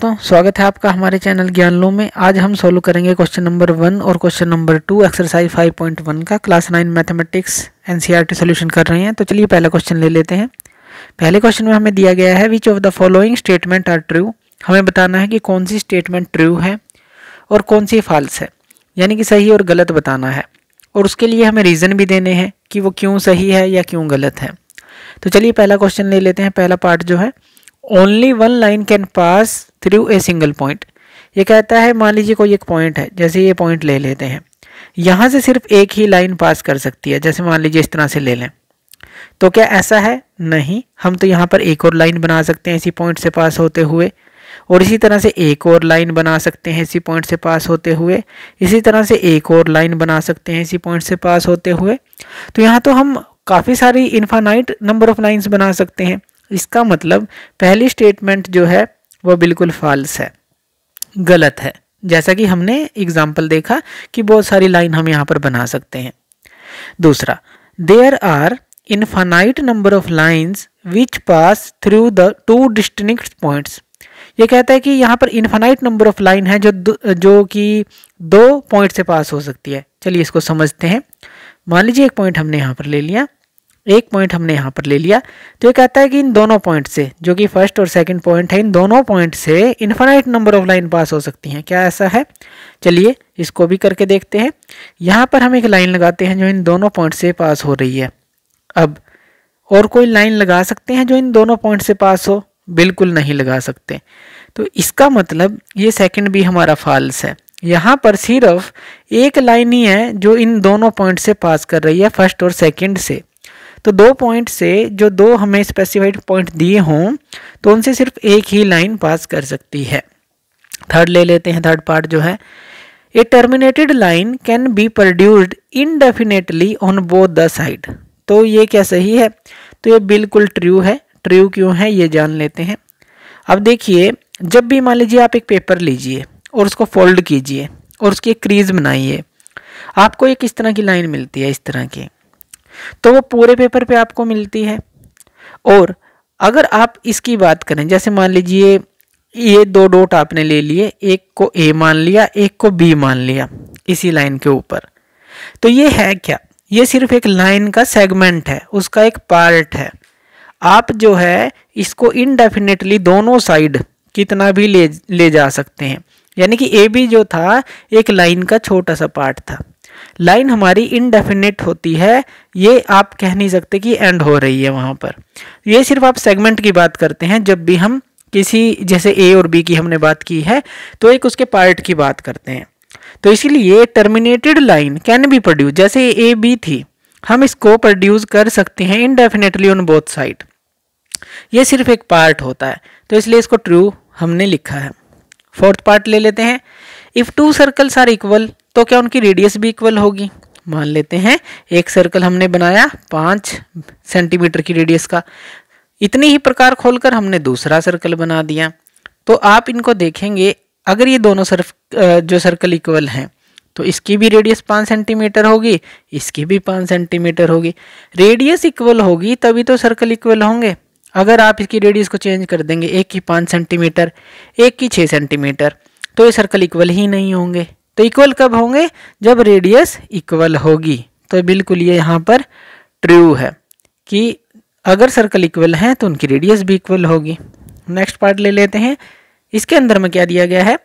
दोस्तों स्वागत है आपका हमारे चैनल ज्ञान लो में आज हम सॉल्व करेंगे क्वेश्चन नंबर वन और क्वेश्चन नंबर टू एक्सरसाइज 5.1 का class nine mathematics NCERT solution कर रहे हैं तो चलिए पहला क्वेश्चन ले लेते हैं पहले क्वेश्चन में हमें दिया गया है which of the following statement are true हमें बताना है कि कौन सी स्टेटमेंट ट्रू है और कौन सी फॉल्स है यानी कि सही और गलत बताना है और उसके लिए हमें रीज़न भी देने हैं कि वो क्यों सही है या क्यों गलत है तो चलिए पहला क्वेश्चन ले लेते हैं पहला पार्ट जो है only one line can pass through a single point ये कहता है मान लीजिए कोई एक पॉइंट है जैसे ये पॉइंट ले लेते हैं यहाँ से सिर्फ एक ही लाइन पास कर सकती है जैसे मान लीजिए इस तरह से ले लें तो क्या ऐसा है नहीं हम तो यहाँ पर एक और लाइन बना सकते हैं इसी पॉइंट से पास होते हुए और इसी तरह से एक और लाइन बना सकते हैं इसी पॉइंट से पास होते हुए इसी तरह से एक और लाइन बना सकते हैं इसी पॉइंट से पास होते हुए तो यहाँ तो हम काफ़ी सारी इन्फानाइट नंबर ऑफ लाइंस बना सकते हैं इसका मतलब पहली स्टेटमेंट जो है वह बिल्कुल फाल्स है गलत है जैसा कि हमने एग्जाम्पल देखा कि बहुत सारी लाइन हम यहाँ पर बना सकते हैं दूसरा there are infinite number of lines which pass through the two distinct points ये कहता है कि यहाँ पर इनफाइनाइट नंबर ऑफ लाइन है जो जो कि दो पॉइंट से पास हो सकती है चलिए इसको समझते हैं मान लीजिए एक पॉइंट हमने यहाँ पर ले लिया एक पॉइंट हमने यहाँ पर ले लिया तो ये कहता है कि इन दोनों पॉइंट से जो कि फर्स्ट और सेकंड पॉइंट है इन दोनों पॉइंट से infinite number of line pass हो सकती हैं क्या ऐसा है चलिए इसको भी करके देखते हैं यहाँ पर हम एक लाइन लगाते हैं जो इन दोनों पॉइंट से पास हो रही है अब और कोई लाइन लगा सकते हैं जो इन दोनों पॉइंट से पास हो बिल्कुल नहीं लगा सकते तो इसका मतलब ये सेकेंड भी हमारा फॉल्स है यहाँ पर सिर्फ एक लाइन ही है जो इन दोनों पॉइंट से पास कर रही है फर्स्ट और सेकेंड से तो दो पॉइंट से जो दो हमें स्पेसिफाइड पॉइंट दिए हों तो उनसे सिर्फ एक ही लाइन पास कर सकती है थर्ड ले लेते हैं थर्ड पार्ट जो है a terminated line can be produced indefinitely on both the side तो ये क्या सही है तो ये बिल्कुल ट्रू है ट्रू क्यों है ये जान लेते हैं अब देखिए जब भी मान लीजिए आप एक पेपर लीजिए और उसको फोल्ड कीजिए और उसकी एक क्रीज बनाइए आपको एक इस तरह की लाइन मिलती है इस तरह की तो वो पूरे पेपर पे आपको मिलती है और अगर आप इसकी बात करें जैसे मान लीजिए ये दो डॉट आपने ले लिए एक को ए मान लिया एक को बी मान लिया इसी लाइन के ऊपर तो ये है क्या ये सिर्फ एक लाइन का सेगमेंट है उसका एक पार्ट है आप जो है इसको इनडेफिनेटली दोनों साइड कितना भी ले ले जा सकते हैं यानी कि ए बी जो था एक लाइन का छोटा सा पार्ट था लाइन हमारी इनडेफिनेट होती है ये आप कह नहीं सकते कि एंड हो रही है वहां पर ये सिर्फ आप सेगमेंट की बात करते हैं जब भी हम किसी जैसे ए और बी की हमने बात की है तो एक उसके पार्ट की बात करते हैं तो इसीलिए terminated line can be produce जैसे ए बी थी हम इसको प्रोड्यूस कर सकते हैं इनडेफिनेटली ऑन बोथ साइड ये सिर्फ एक पार्ट होता है तो इसलिए इसको ट्रू हमने लिखा है फोर्थ पार्ट ले लेते हैं if two circles are equal तो क्या उनकी रेडियस भी इक्वल होगी मान लेते हैं एक सर्कल हमने बनाया पाँच सेंटीमीटर की रेडियस का इतनी ही प्रकार खोलकर हमने दूसरा सर्कल बना दिया तो आप इनको देखेंगे अगर ये दोनों सर्फ जो सर्कल इक्वल हैं तो इसकी भी रेडियस पाँच सेंटीमीटर होगी इसकी भी पाँच सेंटीमीटर होगी रेडियस इक्वल होगी तभी तो सर्कल इक्वल होंगे अगर आप इसकी रेडियस को चेंज कर देंगे एक की पाँच सेंटीमीटर एक की छः सेंटीमीटर तो ये सर्कल इक्वल ही नहीं होंगे तो इक्वल कब होंगे जब रेडियस इक्वल होगी तो बिल्कुल ये यहाँ पर ट्रू है कि अगर सर्कल इक्वल हैं तो उनकी रेडियस भी इक्वल होगी नेक्स्ट पार्ट ले लेते हैं इसके अंदर में क्या दिया गया है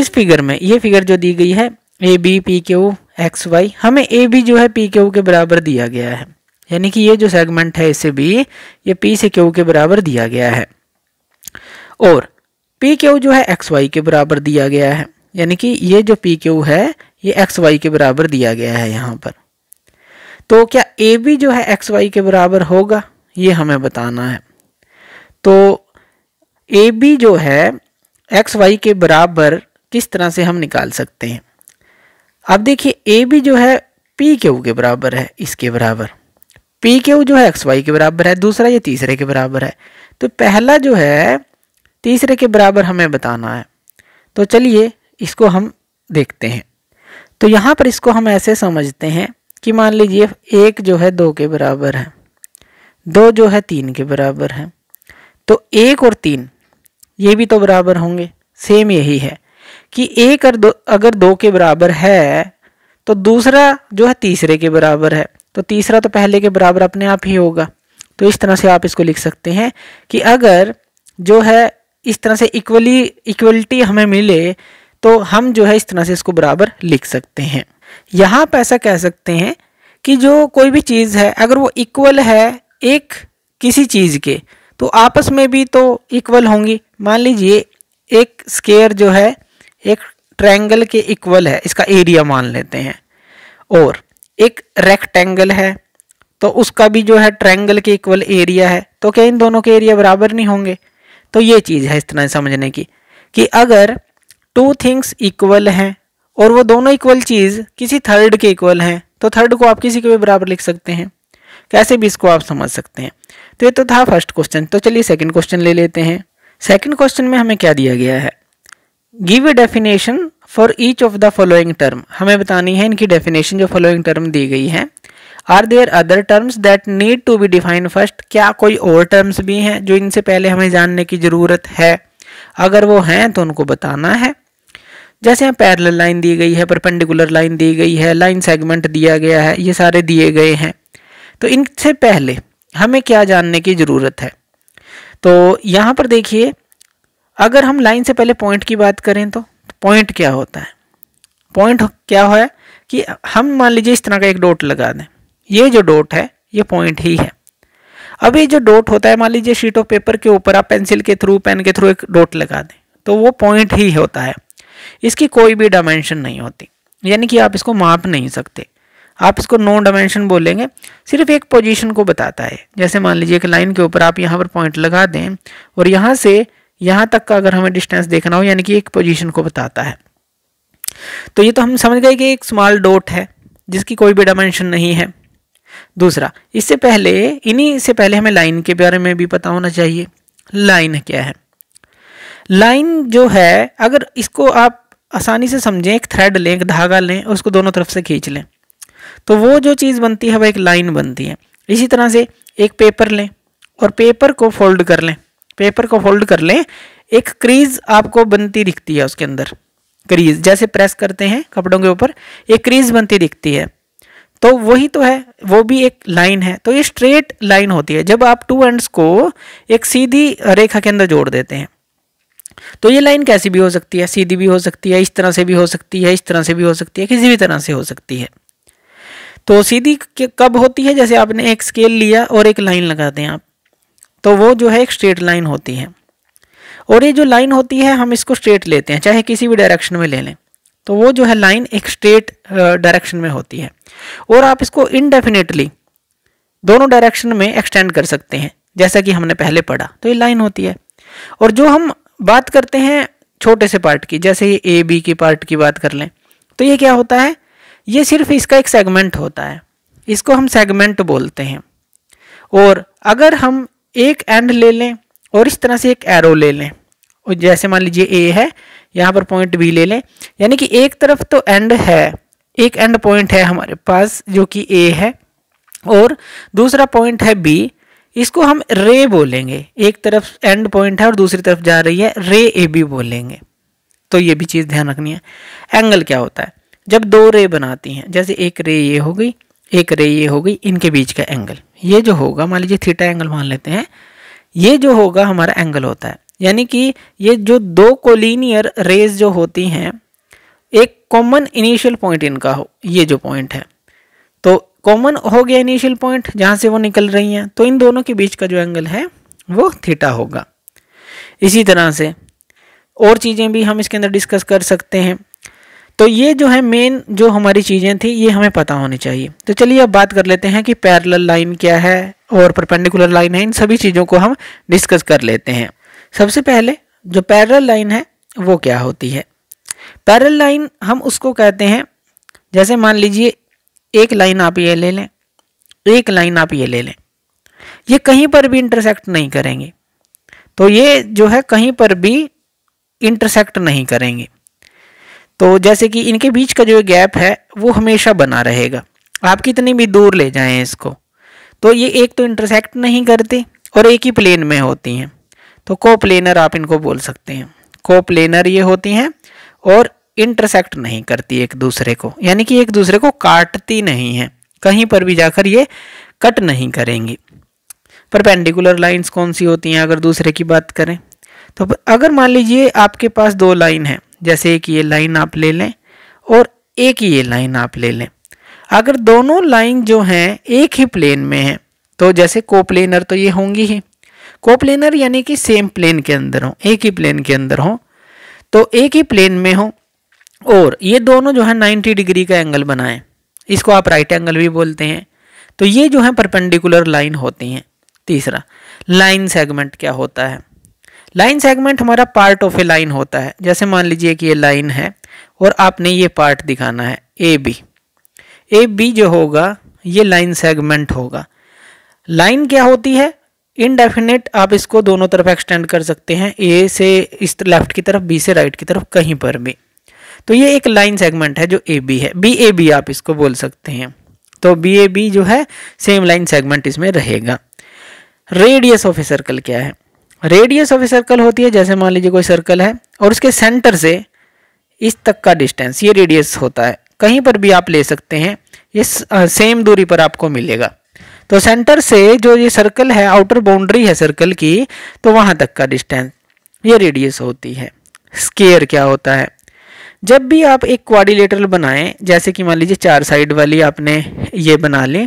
इस फिगर में ये फिगर जो दी गई है A B P Q X Y हमें ए बी जो है पी क्यू के बराबर दिया गया है यानी कि ये जो सेगमेंट है इसे बी ये पी से क्यू के बराबर दिया गया है और पी क्यू जो है एक्स वाई के बराबर दिया गया है यानी कि ये जो पी क्यू है ये एक्स वाई के बराबर दिया गया है यहाँ पर तो क्या ए बी जो है एक्स वाई के बराबर होगा ये हमें बताना है तो ए बी जो है एक्स वाई के बराबर किस तरह से हम निकाल सकते हैं अब देखिए ए बी जो है पी क्यू के बराबर है इसके बराबर पी क्यू जो है एक्स वाई के बराबर है दूसरा ये तीसरे के बराबर है तो पहला जो है तीसरे के बराबर हमें बताना है तो चलिए इसको हम देखते हैं तो यहाँ पर इसको हम ऐसे समझते हैं कि मान लीजिए एक जो है दो के बराबर है दो जो है तीन के बराबर है तो एक और तीन ये भी तो बराबर होंगे सेम यही है कि एक और दो अगर दो के बराबर है तो दूसरा जो है तीसरे के बराबर है तो तीसरा तो पहले के बराबर अपने आप ही होगा तो इस तरह से आप इसको लिख सकते हैं कि अगर जो है इस तरह से इक्वली इक्वलिटी हमें मिले तो हम जो है इस तरह से इसको बराबर लिख सकते हैं यहाँ पर ऐसा कह सकते हैं कि जो कोई भी चीज़ है अगर वो इक्वल है एक किसी चीज़ के तो आपस में भी तो इक्वल होंगी मान लीजिए एक स्केयर जो है एक ट्रायंगल के इक्वल है इसका एरिया मान लेते हैं और एक रेक्टेंगल है तो उसका भी जो है ट्रायंगल के इक्वल एरिया है तो क्या इन दोनों के एरिया बराबर नहीं होंगे तो ये चीज़ है इस तरह समझने की कि अगर टू थिंग्स इक्वल हैं और वो दोनों इक्वल चीज़ किसी थर्ड के इक्वल हैं तो थर्ड को आप किसी के भी बराबर लिख सकते हैं कैसे भी इसको आप समझ सकते हैं तो ये तो था फर्स्ट क्वेश्चन तो चलिए सेकंड क्वेश्चन ले लेते हैं सेकंड क्वेश्चन में हमें क्या दिया गया है give a definition for each of the following term हमें बतानी है इनकी डेफिनेशन जो फॉलोइंग टर्म दी गई है are there other terms that need to be define first क्या कोई और टर्म्स भी हैं जो इनसे पहले हमें जानने की ज़रूरत है अगर वो हैं तो उनको बताना है जैसे यहाँ पैरल लाइन दी गई है परपेंडिकुलर लाइन दी गई है लाइन सेगमेंट दिया गया है ये सारे दिए गए हैं तो इनसे पहले हमें क्या जानने की ज़रूरत है तो यहाँ पर देखिए अगर हम लाइन से पहले पॉइंट की बात करें तो पॉइंट तो क्या होता है पॉइंट क्या है कि हम मान लीजिए इस तरह का एक डोट लगा दें ये जो डोट है ये पॉइंट ही है अब ये जो डोट होता है मान लीजिए शीट ऑफ पेपर के ऊपर आप पेंसिल के थ्रू पेन के थ्रू एक डोट लगा दें तो वो पॉइंट ही होता है इसकी कोई भी डायमेंशन नहीं होती यानी कि आप इसको माप नहीं सकते आप इसको नो डायमेंशन बोलेंगे सिर्फ एक पोजीशन को बताता है जैसे मान लीजिए एक लाइन के ऊपर आप यहाँ पर पॉइंट लगा दें और यहाँ से यहाँ तक का अगर हमें डिस्टेंस देखना हो यानी कि एक पोजीशन को बताता है तो ये तो हम समझ गए कि एक स्मॉल डोट है जिसकी कोई भी डायमेंशन नहीं है दूसरा इससे पहले इन्हीं से पहले हमें लाइन के बारे में भी पता होना चाहिए लाइन क्या है लाइन जो है अगर इसको आप आसानी से समझें एक थ्रेड लें एक धागा लें और उसको दोनों तरफ से खींच लें तो वो जो चीज़ बनती है वह एक लाइन बनती है इसी तरह से एक पेपर लें और पेपर को फोल्ड कर लें पेपर को फोल्ड कर लें एक क्रीज आपको बनती दिखती है उसके अंदर क्रीज जैसे प्रेस करते हैं कपड़ों के ऊपर एक क्रीज बनती दिखती है तो वही तो है वो भी एक लाइन है तो ये स्ट्रेट लाइन होती है जब आप टू एंड्स को एक सीधी रेखा के अंदर जोड़ देते हैं तो ये लाइन कैसी भी हो सकती है सीधी भी हो सकती है इस तरह से भी हो सकती है इस तरह से भी हो सकती है किसी भी तरह से हो सकती है तो सीधी कब होती है जैसे आपने एक स्केल लिया और एक लाइन लगा दें आप तो वो जो है एक स्ट्रेट लाइन होती है और ये जो लाइन होती है हम इसको स्ट्रेट लेते हैं चाहे किसी भी डायरेक्शन में ले लें तो वो जो है लाइन एक स्ट्रेट डायरेक्शन में होती है और आप इसको इनडेफिनेटली दोनों डायरेक्शन में एक्सटेंड कर सकते हैं जैसा कि हमने पहले पढ़ा तो ये लाइन होती है और जो हम बात करते हैं छोटे से पार्ट की जैसे ये ए बी की पार्ट की बात कर लें तो ये क्या होता है ये सिर्फ इसका एक सेगमेंट होता है इसको हम सेगमेंट बोलते हैं और अगर हम एक एंड ले लें और इस तरह से एक एरो ले लें और जैसे मान लीजिए ए है यहाँ पर पॉइंट बी ले लें यानी कि एक तरफ तो एंड है एक एंड पॉइंट है हमारे पास जो कि ए है और दूसरा पॉइंट है बी इसको हम रे बोलेंगे एक तरफ एंड पॉइंट है और दूसरी तरफ जा रही है रे ए बी बोलेंगे तो ये भी चीज़ ध्यान रखनी है एंगल क्या होता है जब दो रे बनाती हैं जैसे एक रे ये हो गई एक रे ये हो गई इनके बीच का एंगल ये जो होगा मान लीजिए थीटा एंगल मान लेते हैं ये जो होगा हमारा एंगल होता है यानी कि ये जो दो कोलिनियर रेज जो होती हैं एक कॉमन इनिशियल पॉइंट इनका हो ये जो पॉइंट है तो कॉमन हो गया इनिशियल पॉइंट जहाँ से वो निकल रही हैं तो इन दोनों के बीच का जो एंगल है वो थीटा होगा इसी तरह से और चीज़ें भी हम इसके अंदर डिस्कस कर सकते हैं तो ये जो है मेन जो हमारी चीज़ें थी ये हमें पता होनी चाहिए तो चलिए अब बात कर लेते हैं कि पैरल लाइन क्या है और परपेंडिकुलर लाइन है इन सभी चीज़ों को हम डिस्कस कर लेते हैं सबसे पहले जो पैरल लाइन है वो क्या होती है पैरल लाइन हम उसको कहते हैं जैसे मान लीजिए एक लाइन आप ये ले लें एक लाइन आप ये ले लें ये कहीं पर भी इंटरसेक्ट नहीं करेंगे तो ये जो है कहीं पर भी इंटरसेक्ट नहीं करेंगे तो जैसे कि इनके बीच का जो गैप है वो हमेशा बना रहेगा आप कितनी भी दूर ले जाएं इसको तो ये एक तो इंटरसेक्ट नहीं करती और एक ही प्लेन में होती हैं तो कोप्लेनर आप इनको बोल सकते हैं कोप्लेनर ये होती हैं और इंटरसेक्ट नहीं करती एक दूसरे को यानी कि एक दूसरे को काटती नहीं है कहीं पर भी जाकर ये कट नहीं करेंगी परपेंडिकुलर लाइंस कौन सी होती हैं अगर दूसरे की बात करें तो अगर मान लीजिए आपके पास दो लाइन है जैसे एक ये लाइन आप ले लें और एक ये लाइन आप ले लें अगर दोनों लाइन जो हैं एक ही प्लेन में हैं तो जैसे कोप्लेनर तो ये होंगी ही कोप्लेनर यानी कि सेम प्लेन के अंदर हों एक ही प्लेन के अंदर हों तो एक ही प्लेन में हो और ये दोनों जो है 90 डिग्री का एंगल बनाएं इसको आप राइट एंगल भी बोलते हैं तो ये जो है परपेंडिकुलर लाइन होती हैं तीसरा लाइन सेगमेंट क्या होता है लाइन सेगमेंट हमारा पार्ट ऑफ ए लाइन होता है जैसे मान लीजिए कि ये लाइन है और आपने ये पार्ट दिखाना है ए बी ए बी जो होगा ये लाइन सेगमेंट होगा लाइन क्या होती है इनडेफिनेट आप इसको दोनों तरफ एक्सटेंड कर सकते हैं ए से इस लेफ्ट की तरफ बी से राइट की तरफ कहीं पर भी तो ये एक लाइन सेगमेंट है जो ए बी है बी ए बी आप इसको बोल सकते हैं तो बी ए बी जो है सेम लाइन सेगमेंट इसमें रहेगा रेडियस ऑफ ए सर्कल क्या है रेडियस ऑफ ए सर्कल होती है जैसे मान लीजिए कोई सर्कल है और उसके सेंटर से इस तक का डिस्टेंस ये रेडियस होता है कहीं पर भी आप ले सकते हैं ये सेम दूरी पर आपको मिलेगा तो सेंटर से जो ये सर्कल है आउटर बाउंड्री है सर्कल की तो वहाँ तक का डिस्टेंस ये रेडियस होती है स्केयर क्या होता है जब भी आप एक क्वारिलेटरल बनाएं जैसे कि मान लीजिए चार साइड वाली आपने ये बना ली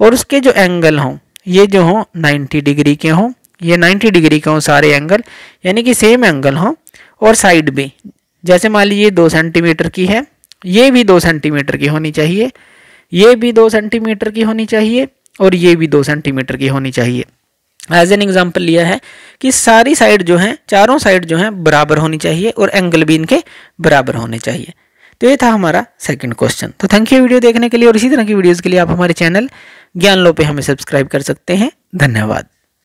और उसके जो एंगल हों ये जो हों 90 डिग्री के हों ये 90 डिग्री के हों सारे एंगल यानी कि सेम एंगल हों और साइड भी जैसे मान लीजिए दो सेंटीमीटर की है ये भी दो सेंटीमीटर की होनी चाहिए ये भी दो सेंटीमीटर की होनी चाहिए और ये भी दो सेंटीमीटर की होनी चाहिए एज एन एग्जाम्पल लिया है कि सारी साइड जो है चारों साइड जो है बराबर होनी चाहिए और एंगल भी इनके बराबर होने चाहिए तो ये था हमारा सेकंड क्वेश्चन तो थैंक यू वीडियो देखने के लिए और इसी तरह की वीडियोस के लिए आप हमारे चैनल ज्ञान लो पे हमें सब्सक्राइब कर सकते हैं धन्यवाद